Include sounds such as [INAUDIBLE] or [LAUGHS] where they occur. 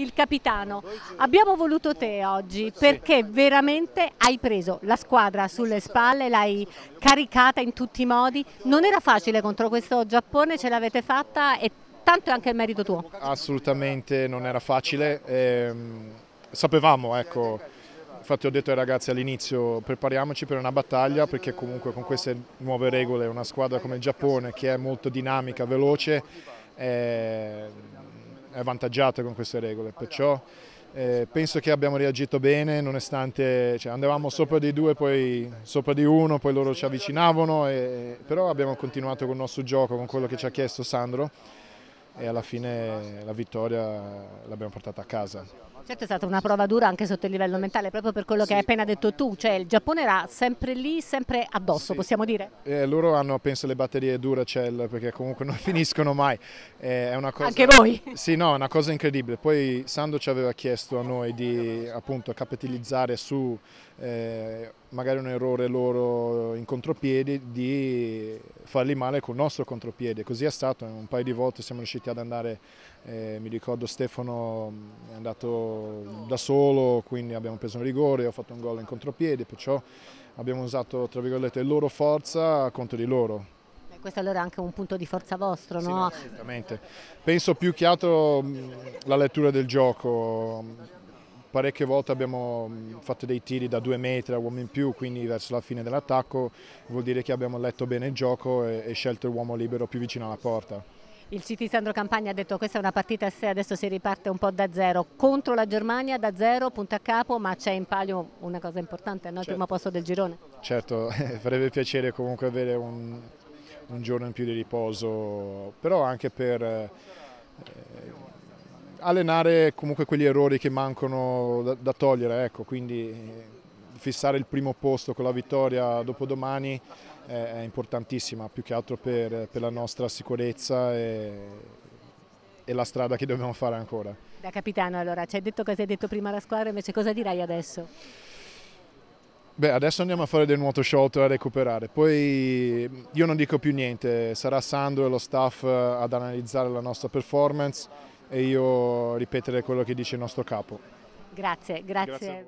il capitano. Abbiamo voluto te oggi perché veramente hai preso la squadra sulle spalle, l'hai caricata in tutti i modi. Non era facile contro questo Giappone, ce l'avete fatta e tanto è anche il merito tuo. Assolutamente non era facile, ehm, sapevamo ecco, infatti ho detto ai ragazzi all'inizio prepariamoci per una battaglia perché comunque con queste nuove regole una squadra come il Giappone che è molto dinamica, veloce, eh, è avvantaggiato con queste regole, perciò eh, penso che abbiamo reagito bene, nonostante cioè, andavamo sopra di due, poi sopra di uno, poi loro ci avvicinavano, e, però abbiamo continuato con il nostro gioco, con quello che ci ha chiesto Sandro e alla fine la vittoria l'abbiamo portata a casa. Certo è stata una prova dura anche sotto il livello mentale, proprio per quello sì. che hai appena detto tu, cioè il Giappone era sempre lì, sempre addosso, sì. possiamo dire? Eh, loro hanno, penso, le batterie Duracell perché comunque non [LAUGHS] finiscono mai. Eh, cosa... Anche voi? Sì, no, è una cosa incredibile. Poi Sando ci aveva chiesto a noi di appunto capitalizzare su eh, magari un errore loro in contropiedi, di farli male col nostro contropiede. Così è stato, eh, un paio di volte siamo riusciti ad andare, eh, mi ricordo Stefano mm, è andato da solo, quindi abbiamo preso un rigore, ho fatto un gol in contropiede, perciò abbiamo usato tra virgolette loro forza contro di loro questo allora è anche un punto di forza vostro, no? Sì, no, Penso più che altro mm, la lettura del gioco parecchie volte abbiamo mm, fatto dei tiri da due metri a uomo in più, quindi verso la fine dell'attacco vuol dire che abbiamo letto bene il gioco e, e scelto il uomo libero più vicino alla porta. Il City Sandro Campagna ha detto che questa è una partita a sé, adesso si riparte un po' da zero. Contro la Germania da zero, punta a capo, ma c'è in palio una cosa importante, no? il certo. primo posto del girone. Certo, [LAUGHS] farebbe piacere comunque avere un, un giorno in più di riposo, però anche per... Eh, allenare comunque quegli errori che mancano da, da togliere, ecco, quindi eh, fissare il primo posto con la vittoria dopodomani eh, è importantissima, più che altro per, per la nostra sicurezza e, e, la strada che dobbiamo fare ancora. Da capitano allora, ci hai detto cosa hai detto prima alla squadra, invece cosa dirai adesso? Beh, adesso andiamo a fare del nuoto sciolto e a recuperare, poi io non dico più niente, sarà Sandro e lo staff eh, ad analizzare la nostra performance e io ripetere quello che dice il nostro capo. Grazie, grazie. grazie